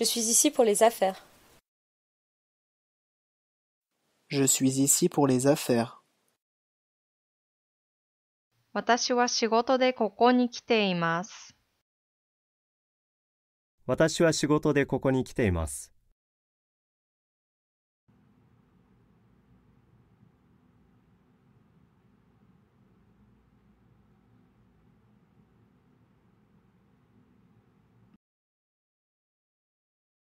Je suis ici pour les affaires. Je suis ici pour les affaires. 私は仕事でここに来ています。私は仕事でここに来ています。